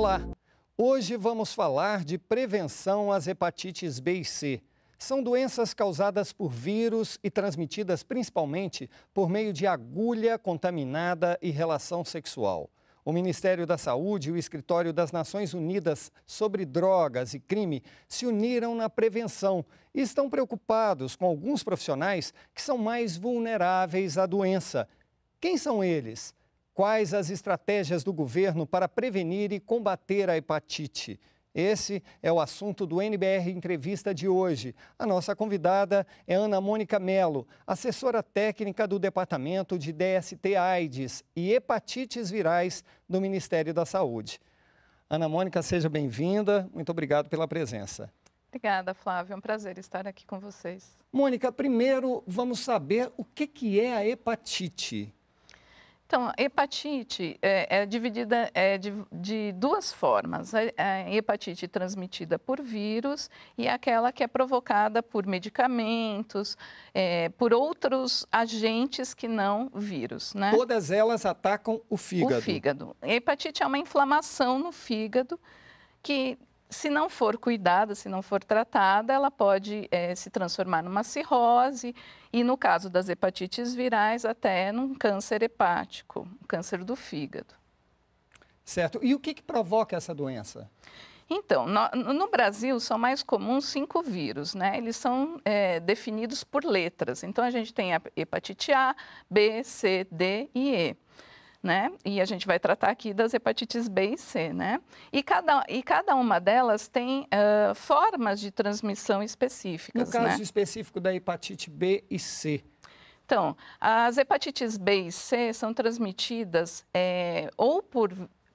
Olá! Hoje vamos falar de prevenção às hepatites B e C. São doenças causadas por vírus e transmitidas principalmente por meio de agulha contaminada e relação sexual. O Ministério da Saúde e o Escritório das Nações Unidas sobre Drogas e Crime se uniram na prevenção e estão preocupados com alguns profissionais que são mais vulneráveis à doença. Quem são eles? Quais as estratégias do governo para prevenir e combater a hepatite? Esse é o assunto do NBR Entrevista de hoje. A nossa convidada é Ana Mônica Melo, assessora técnica do Departamento de DST AIDS e Hepatites Virais do Ministério da Saúde. Ana Mônica, seja bem-vinda. Muito obrigado pela presença. Obrigada, Flávio. É um prazer estar aqui com vocês. Mônica, primeiro vamos saber o que, que é a hepatite. Então, hepatite é, é dividida é, de, de, duas formas. A, a hepatite transmitida por vírus e aquela que é provocada por medicamentos, é, por outros agentes que não vírus. Né? Todas elas atacam o fígado. O fígado. A hepatite é uma inflamação no fígado que se não for cuidada, se não for tratada, ela pode é, se transformar numa cirrose e, no caso das hepatites virais, até num câncer hepático, um câncer do fígado. Certo. E o que, que provoca essa doença? Então, no, no, Brasil são mais comuns cinco vírus, né? Eles são é, definidos por letras. Então, a gente tem a hepatite A, B, C, D e E né? E a gente vai tratar aqui das hepatites B e C, né? E cada, e cada uma delas tem uh, formas de transmissão específicas. No caso né? específico da hepatite B e C. Então, as hepatites B e C são transmitidas é, ou por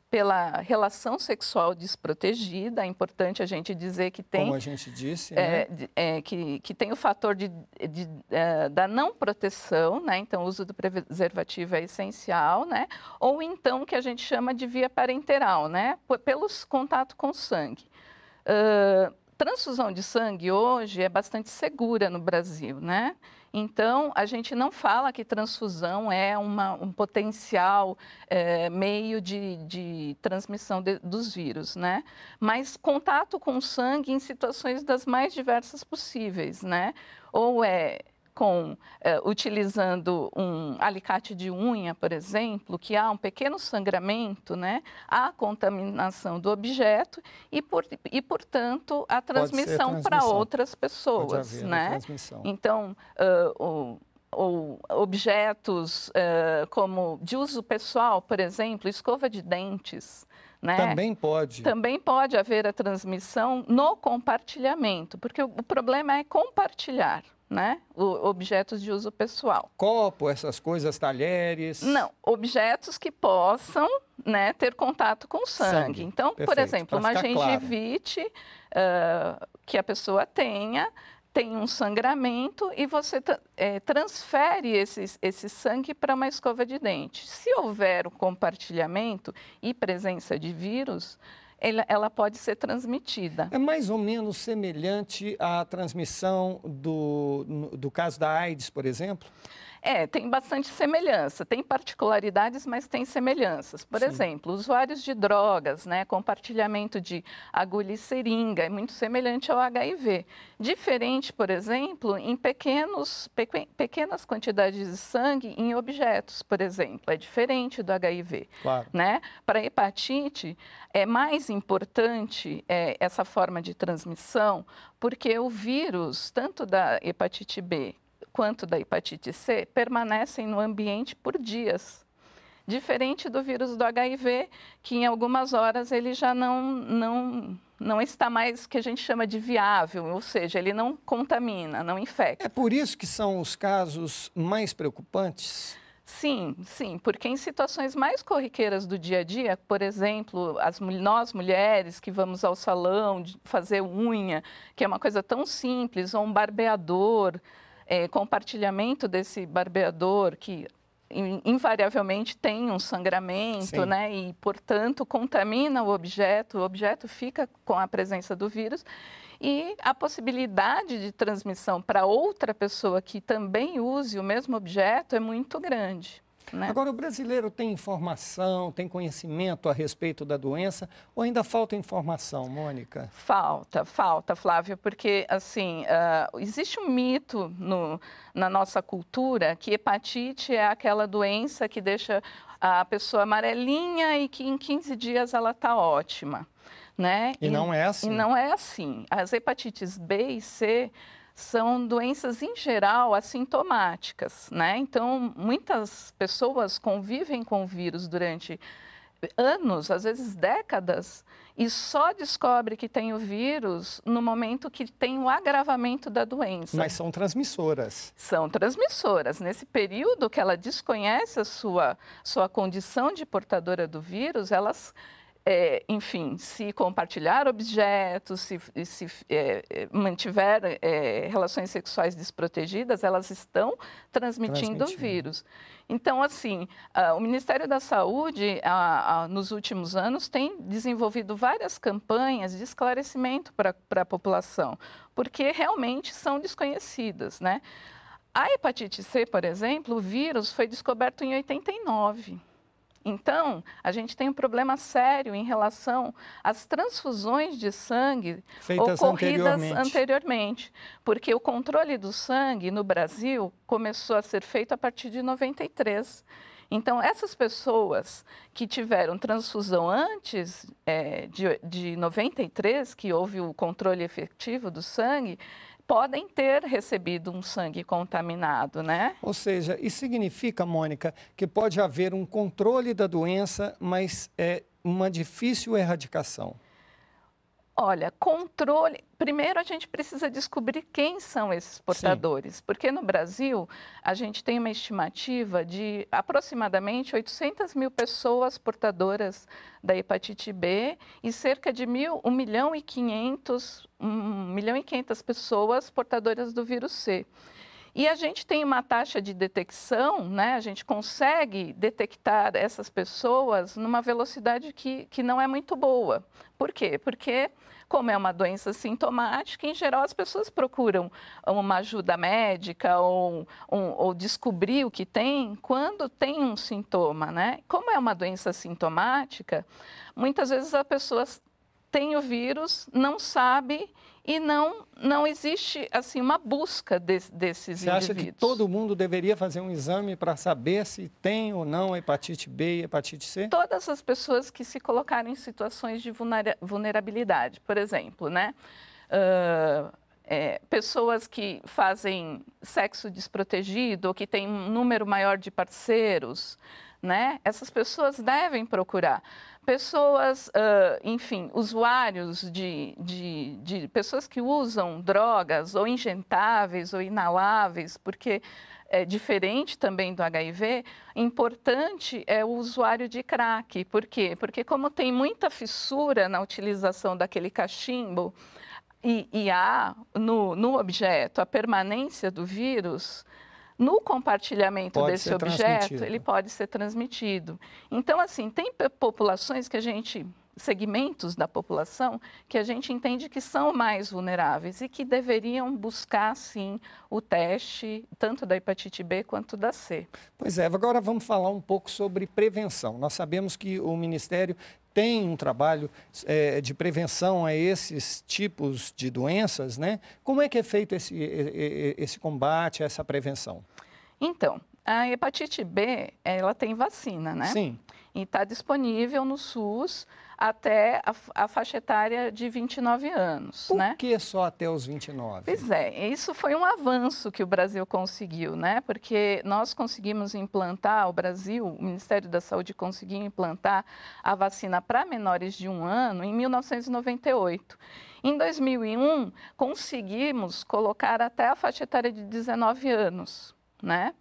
pela relação sexual desprotegida. É importante a gente dizer que tem. Como a gente disse. É, né? é, que, que tem o fator de, de, é, da não proteção, né? Então, o uso do preservativo é essencial, né? Ou então, que a gente chama de via parenteral, né? Pelos contato com sangue. Uh, transfusão de sangue hoje é bastante segura no Brasil, né? Então, a gente não fala que transfusão é uma, um potencial é, meio de, de transmissão de, dos vírus, né? Mas contato com sangue em situações das mais diversas possíveis, né? Ou é com eh, utilizando um alicate de unha, por exemplo, que há um pequeno sangramento, né? Há contaminação do objeto e, por, e portanto, a transmissão, para outras pessoas, né? né? Então, uh, o, ou objetos uh, como de uso pessoal, por exemplo, escova de dentes. Né? Também pode. Também pode haver a transmissão no compartilhamento, porque o problema é compartilhar né? O, objetos de uso pessoal. Copo, essas coisas, talheres. Não, objetos que possam né, ter contato com sangue. sangue. Então, Perfeito. por exemplo, uma gengivite uh, que a pessoa tenha tem um sangramento e você é, transfere esse, esse sangue para uma escova de dente. Se houver o um compartilhamento e presença de vírus, ela, ela pode ser transmitida. É mais ou menos semelhante à transmissão do, do caso da AIDS, por exemplo? É, tem bastante semelhança. Tem particularidades, mas tem semelhanças. Por Sim. exemplo, usuários de drogas, né, compartilhamento de agulha e seringa, é muito semelhante ao HIV. Diferente, por exemplo, em pequenos, pequ pequenas quantidades de sangue em objetos, por exemplo. É diferente do HIV. Claro. Né? Para hepatite, é mais importante é, essa forma de transmissão, porque o vírus, tanto da hepatite B quanto da hepatite C permanecem no ambiente por dias. Diferente do vírus do HIV, que em algumas horas ele já não, não, não está mais que a gente chama de viável, ou seja, ele não contamina, não infecta. É por isso que são os casos mais preocupantes? Sim, sim, porque em situações mais corriqueiras do dia a dia, por exemplo, as, nós mulheres que vamos ao salão fazer unha, que é uma coisa tão simples, ou um barbeador, é, compartilhamento desse barbeador que invariavelmente tem um sangramento, Sim. né? E, portanto, contamina o objeto, o objeto fica com a presença do vírus. E a possibilidade de transmissão para outra pessoa que também use o mesmo objeto é muito grande. Né? Agora, o brasileiro tem informação, tem conhecimento a respeito da doença ou ainda falta informação, Mônica? Falta, falta, Flávia, porque, assim, uh, existe um mito no, na nossa cultura que hepatite é aquela doença que deixa a pessoa amarelinha e que em 15 dias ela está ótima. Né? E, e, não é assim. E não é assim. As hepatites B e C são doenças em geral assintomáticas, né? Então, muitas pessoas convivem com o vírus durante anos, às vezes décadas, e só descobre que tem o vírus no momento que tem o agravamento da doença. Mas são transmissoras. São transmissoras. Nesse período que ela desconhece a sua, sua condição de portadora do vírus, elas é, enfim, se compartilhar objetos, se, se é, é, mantiver é, relações sexuais desprotegidas, elas estão transmitindo, transmitindo. o vírus. Então, assim, o Ministério da Saúde, nos últimos anos, tem desenvolvido várias campanhas de esclarecimento para a população, porque realmente são desconhecidas, né? A hepatite C, por exemplo, o vírus foi descoberto em 89. Então, a gente tem um problema sério em relação às transfusões de sangue Feitas ocorridas anteriormente. anteriormente. porque o controle do sangue no Brasil começou a ser feito a partir de 93. Então, essas pessoas que tiveram transfusão antes é, de, de 93, que houve o controle efetivo do sangue, podem ter recebido um sangue contaminado, né? Ou seja, isso significa, Mônica, que pode haver um controle da doença, mas é uma difícil erradicação. Olha, controle. Primeiro, a gente precisa descobrir quem são esses portadores, Sim. porque no Brasil a gente tem uma estimativa de aproximadamente 800 mil pessoas portadoras da hepatite B e cerca de mil, 1 milhão e 500, 1 milhão e 500 pessoas portadoras do vírus C. E a gente tem uma taxa de detecção, né? a gente consegue detectar essas pessoas numa velocidade que, que não é muito boa. Por quê? Porque, como é uma doença sintomática, em geral as pessoas procuram uma ajuda médica ou, um, ou descobrir o que tem quando tem um sintoma. Né? Como é uma doença sintomática, muitas vezes as pessoas têm o vírus, não sabe e não não existe assim uma busca de, desses Você indivíduos. Você acha que todo mundo deveria fazer um exame para saber se tem ou não hepatite B e hepatite C? Todas as pessoas que se colocaram em situações de vulnerabilidade, por exemplo, né? Uh, é, pessoas que fazem sexo desprotegido ou que têm um número maior de parceiros, né? Essas pessoas devem procurar pessoas, uh, enfim, usuários de, de, de, pessoas que usam drogas ou injetáveis ou inaláveis, porque é diferente também do HIV, importante é o usuário de crack. Por quê? Porque como tem muita fissura na utilização daquele cachimbo e, e há no, no objeto a permanência do vírus, no compartilhamento pode desse objeto, ele pode ser transmitido. Então, assim, tem populações que a gente segmentos da população que a gente entende que são mais vulneráveis e que deveriam buscar, sim, o teste tanto da hepatite B quanto da C. Pois é, agora vamos falar um pouco sobre prevenção. Nós sabemos que o Ministério tem um trabalho é, de prevenção a esses tipos de doenças, né? Como é que é feito esse, esse combate, essa prevenção? Então, a hepatite B, ela tem vacina, né? Sim. E está disponível no SUS até a, a, faixa etária de 29 anos. Por né? que só até os 29? Pois é, isso foi um avanço que o Brasil conseguiu, né? Porque nós conseguimos implantar, o Brasil, o Ministério da Saúde conseguiu implantar a vacina para menores de um ano em 1998. Em 2001, conseguimos colocar até a faixa etária de 19 anos, né?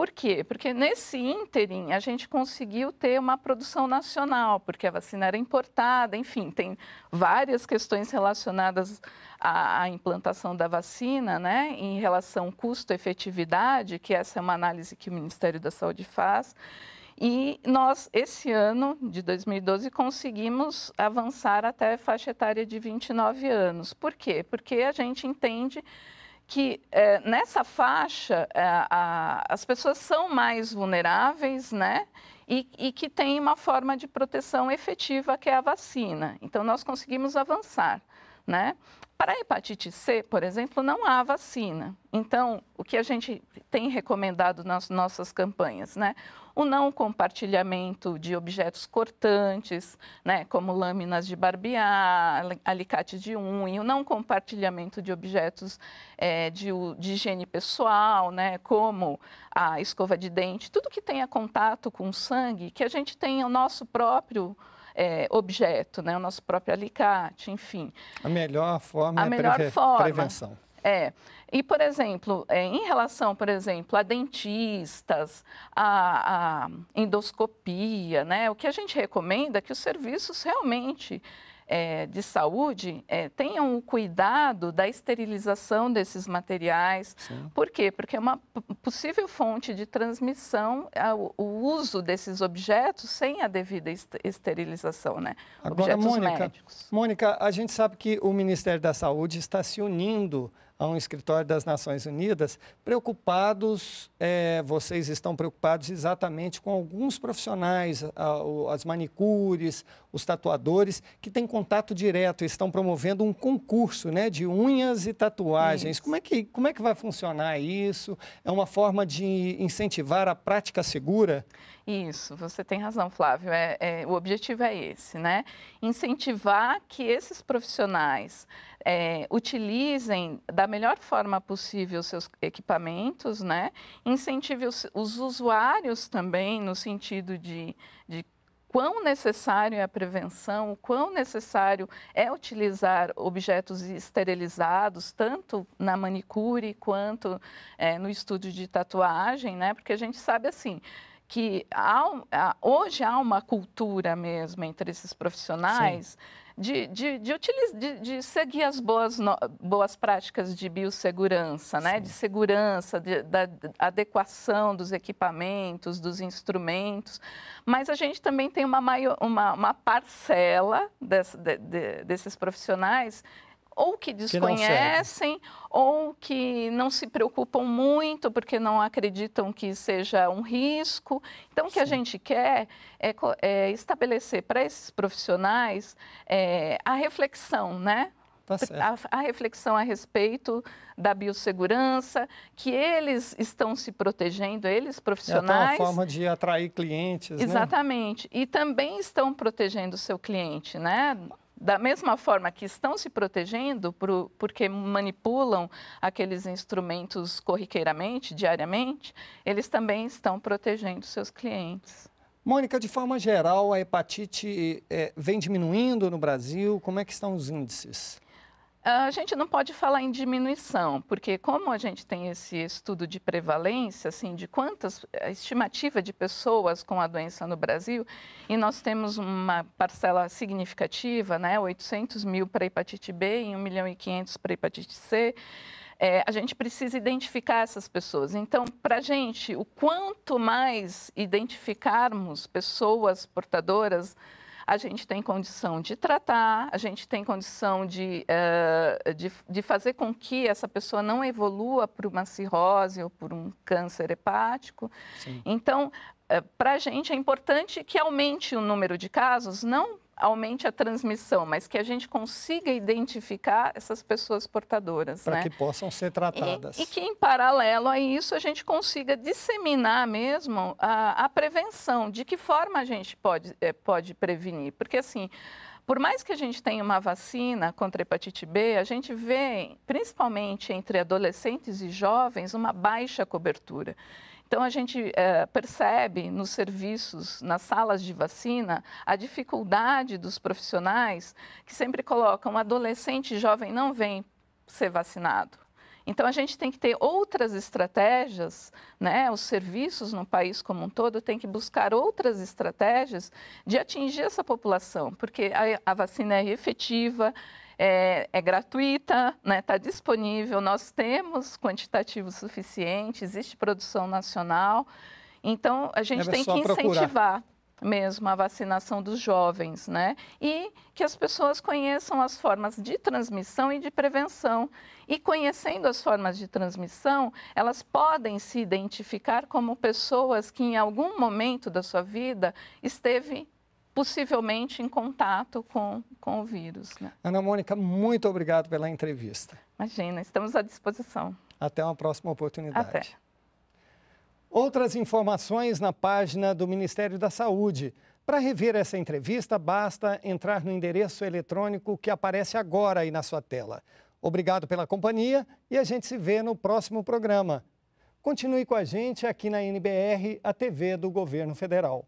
Por quê? Porque nesse ínterim a gente conseguiu ter uma produção nacional, porque a vacina era importada, enfim, tem várias questões relacionadas à, à implantação da vacina, né? Em relação custo-efetividade, que essa é uma análise que o Ministério da Saúde faz. E nós, esse ano de 2012, conseguimos avançar até a faixa etária de 29 anos. Por quê? Porque a gente entende que é, nessa faixa eh, a, as pessoas são mais vulneráveis, né? E, e, que tem uma forma de proteção efetiva que é a vacina. Então nós conseguimos avançar, né? Para a hepatite C, por exemplo, não há vacina. Então, o que a gente tem recomendado nas nossas campanhas, né? o não compartilhamento de objetos cortantes, né, como lâminas de barbear, alicate de unha, o não compartilhamento de objetos é, de, de, higiene pessoal, né, como a escova de dente, tudo que tenha contato com sangue, que a gente tenha o nosso próprio é, objeto, né, o nosso próprio alicate, enfim. A melhor forma a é melhor preve forma. prevenção. É. E, por exemplo, é, em relação, por exemplo, a dentistas, a, a, endoscopia, né, o que a gente recomenda é que os serviços realmente é, de saúde é, tenham o cuidado da esterilização desses materiais. Sim. Por quê? Porque é uma possível fonte de transmissão é, o uso desses objetos sem a devida esterilização, né? Agora, objetos Mônica, médicos. Mônica, a gente sabe que o Ministério da Saúde está se unindo a um escritório das Nações Unidas, preocupados, é, vocês estão preocupados exatamente com alguns profissionais, a, as manicures, os tatuadores, que têm contato direto, estão promovendo um concurso né, de unhas e tatuagens. Como é, que, como é que vai funcionar isso? É uma forma de incentivar a prática segura? Isso, você tem razão, Flávio. É, é, o objetivo é esse, né? Incentivar que esses profissionais é, utilizem da melhor forma possível seus equipamentos, né? Incentive os, os usuários também, no sentido de, de quão necessário é a prevenção, quão necessário é utilizar objetos esterilizados, tanto na manicure quanto é, no estúdio de tatuagem, né? Porque a gente sabe assim, que há, hoje há uma cultura mesmo entre esses profissionais de, de, de, de, de seguir as boas, no, boas práticas de biossegurança, né? de segurança, de, da adequação dos equipamentos, dos instrumentos, mas a gente também tem uma, maior, uma, uma parcela desse, de, desses profissionais ou que desconhecem, que ou que não se preocupam muito porque não acreditam que seja um risco. Então, Sim. o que a gente quer é, é estabelecer para esses profissionais é, a reflexão, né? Tá a, a, reflexão a respeito da biossegurança, que eles estão se protegendo, eles é profissionais. É uma forma de atrair clientes. Né? Exatamente. Né? E também estão protegendo o seu cliente, né? da mesma forma que estão se protegendo pro, porque manipulam aqueles instrumentos corriqueiramente, diariamente, eles também estão protegendo seus clientes. Mônica, de forma geral, a hepatite é, vem diminuindo no Brasil? Como é que estão os índices? A gente não pode falar em diminuição, porque como a gente tem esse estudo de prevalência, assim, de quantas a eh, estimativa de pessoas com a doença no Brasil, e nós temos uma parcela significativa, né, 800 mil para hepatite B e 1 milhão e 500 para hepatite C, é, a gente precisa identificar essas pessoas. Então, para a gente, o quanto mais identificarmos pessoas portadoras a gente tem condição de tratar, a gente tem condição de, uh, de, de, fazer com que essa pessoa não evolua por uma cirrose ou por um câncer hepático. Sim. Então, uh, eh, para a gente é importante que aumente o número de casos, não aumente a transmissão, mas que a gente consiga identificar essas pessoas portadoras. Para né? que possam ser tratadas. E, e, que, em paralelo a isso, a gente consiga disseminar mesmo a, a prevenção. De que forma a gente pode, é, pode prevenir? Porque, assim, por mais que a gente tenha uma vacina contra a hepatite B, a gente vê, principalmente entre adolescentes e jovens, uma baixa cobertura. Então, a gente é, percebe nos serviços, nas salas de vacina, a dificuldade dos profissionais que sempre colocam adolescente jovem não vem ser vacinado. Então, a gente tem que ter outras estratégias, né? os serviços no país como um todo têm que buscar outras estratégias de atingir essa população, porque a, a vacina é efetiva, é, é gratuita, está né? Tá disponível, nós temos quantitativo suficiente, existe produção nacional. Então, a gente é tem que incentivar. Procurar mesmo a vacinação dos jovens, né? E que as pessoas conheçam as formas de transmissão e de prevenção. E conhecendo as formas de transmissão, elas podem se identificar como pessoas que em algum momento da sua vida esteve possivelmente em contato com, com o vírus. Né? Ana Mônica, muito obrigado pela entrevista. Imagina, estamos à disposição. Até uma próxima oportunidade. Até. Outras informações na página do Ministério da Saúde. Para rever essa entrevista, basta entrar no endereço eletrônico que aparece agora aí na sua tela. Obrigado pela companhia e a gente se vê no próximo programa. Continue com a gente aqui na NBR, a TV do Governo Federal.